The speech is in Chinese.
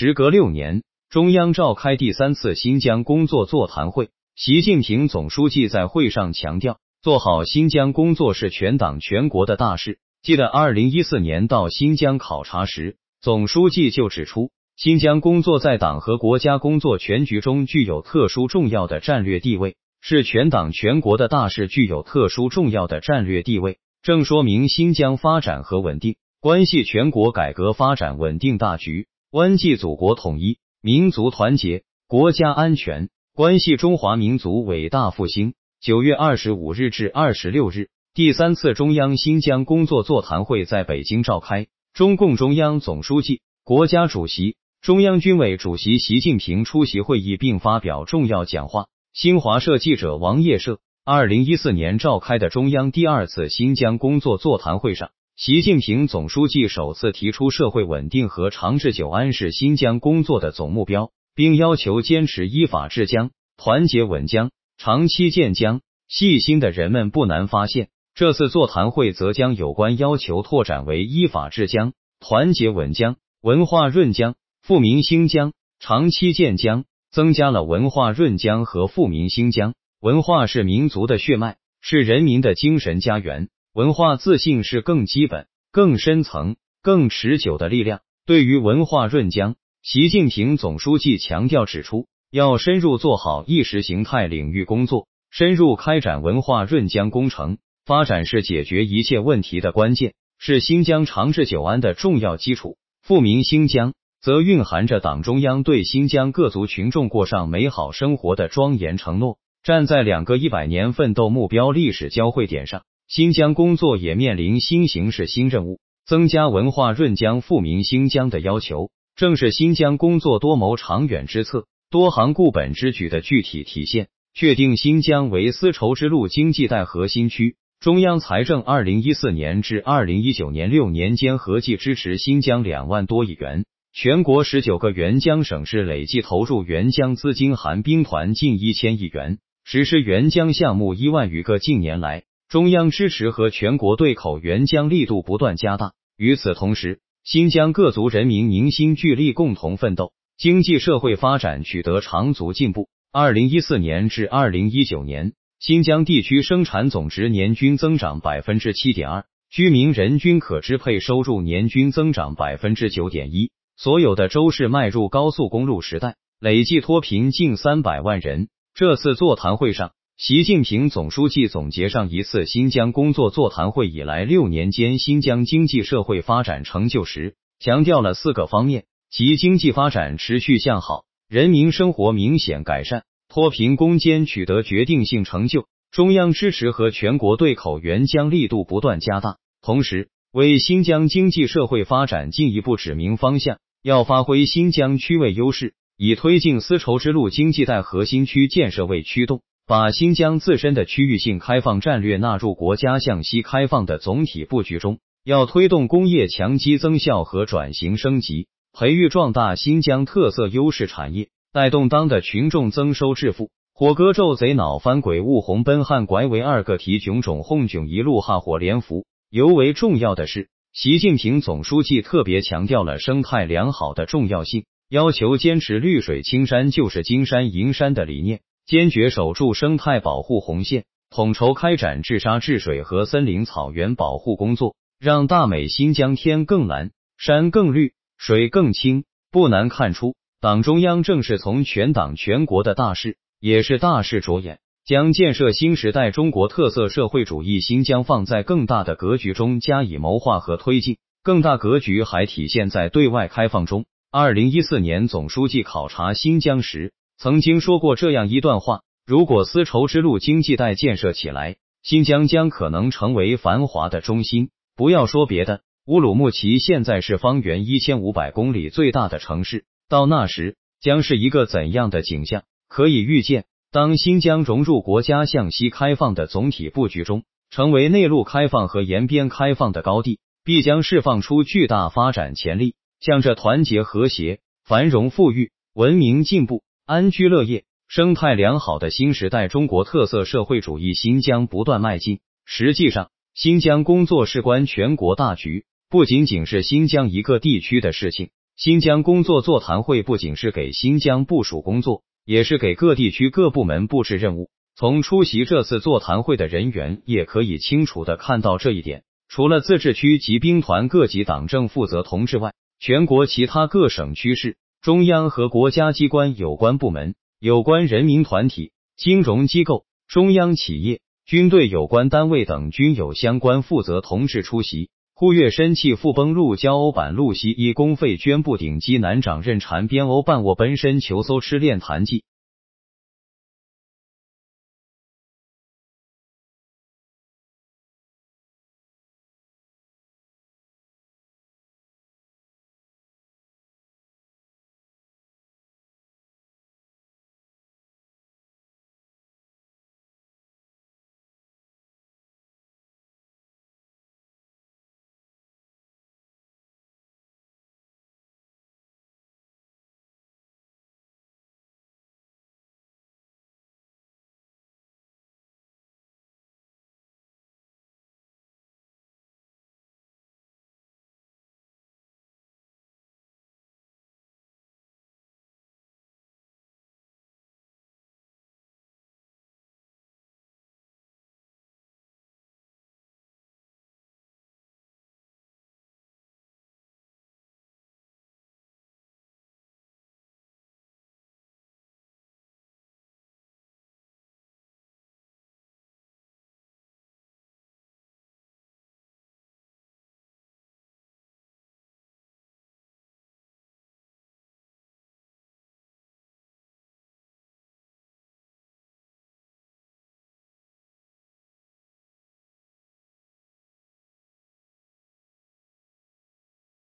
时隔六年，中央召开第三次新疆工作座谈会。习近平总书记在会上强调，做好新疆工作是全党全国的大事。记得二零一四年到新疆考察时，总书记就指出，新疆工作在党和国家工作全局中具有特殊重要的战略地位，是全党全国的大事，具有特殊重要的战略地位，正说明新疆发展和稳定关系全国改革发展稳定大局。关系祖国统一、民族团结、国家安全，关系中华民族伟大复兴。九月二十五日至二十六日，第三次中央新疆工作座谈会在北京召开，中共中央总书记、国家主席、中央军委主席习近平出席会议并发表重要讲话。新华社记者王叶摄。二零一四年召开的中央第二次新疆工作座谈会上。习近平总书记首次提出社会稳定和长治久安是新疆工作的总目标，并要求坚持依法治疆、团结稳疆、长期建疆。细心的人们不难发现，这次座谈会则将有关要求拓展为依法治疆、团结稳疆、文化润疆、富民兴疆、长期建疆，增加了文化润疆和富民兴疆。文化是民族的血脉，是人民的精神家园。文化自信是更基本、更深层、更持久的力量。对于文化润疆，习近平总书记强调指出，要深入做好意识形态领域工作，深入开展文化润疆工程。发展是解决一切问题的关键，是新疆长治久安的重要基础。富民新疆，则蕴含着党中央对新疆各族群众过上美好生活的庄严承诺。站在两个一百年奋斗目标历史交汇点上。新疆工作也面临新形势、新任务，增加文化润疆、富民新疆的要求，正是新疆工作多谋长远之策、多行固本之举的具体体现。确定新疆为丝绸之路经济带核心区，中央财政二零一四年至二零一九年六年间合计支持新疆两万多亿元，全国十九个援疆省市累计投入援疆资金含兵团近一千亿元，实施援疆项目一万余个。近年来，中央支持和全国对口援疆力度不断加大。与此同时，新疆各族人民凝心聚力，共同奋斗，经济社会发展取得长足进步。二零一四年至二零一九年，新疆地区生产总值年均增长百分之七点二，居民人均可支配收入年均增长百分之九点一。所有的州市迈入高速公路时代，累计脱贫近三百万人。这次座谈会上。习近平总书记总结上一次新疆工作座谈会以来六年间新疆经济社会发展成就时，强调了四个方面：即经济发展持续向好，人民生活明显改善，脱贫攻坚取得决定性成就，中央支持和全国对口援疆力度不断加大。同时，为新疆经济社会发展进一步指明方向，要发挥新疆区位优势，以推进丝绸之路经济带核心区建设为驱动。把新疆自身的区域性开放战略纳入国家向西开放的总体布局中，要推动工业强基增效和转型升级，培育壮大新疆特色优势产业，带动当地群众增收致富。火哥咒贼脑翻鬼雾红奔汉拐为二个提囧种哄囧一路汉火连福。尤为重要的是，习近平总书记特别强调了生态良好的重要性，要求坚持绿水青山就是金山银山的理念。坚决守住生态保护红线，统筹开展治沙治水和森林草原保护工作，让大美新疆天更蓝、山更绿、水更清。不难看出，党中央正是从全党全国的大事，也是大事着眼，将建设新时代中国特色社会主义新疆放在更大的格局中加以谋划和推进。更大格局还体现在对外开放中。二零一四年，总书记考察新疆时。曾经说过这样一段话：如果丝绸之路经济带建设起来，新疆将可能成为繁华的中心。不要说别的，乌鲁木齐现在是方圆一千五百公里最大的城市，到那时将是一个怎样的景象？可以预见，当新疆融入国家向西开放的总体布局中，成为内陆开放和沿边开放的高地，必将释放出巨大发展潜力，向着团结和谐、繁荣富裕、文明进步。安居乐业、生态良好的新时代中国特色社会主义新疆不断迈进。实际上，新疆工作事关全国大局，不仅仅是新疆一个地区的事情。新疆工作座谈会不仅是给新疆部署工作，也是给各地区各部门布置任务。从出席这次座谈会的人员也可以清楚的看到这一点。除了自治区及兵团各级党政负责同志外，全国其他各省区市。中央和国家机关有关部门、有关人民团体、金融机构、中央企业、军队有关单位等均有相关负责同志出席。沪月身气复崩路交欧版路西以公费捐布顶级男长任缠边欧半卧，本身求搜吃练谈记。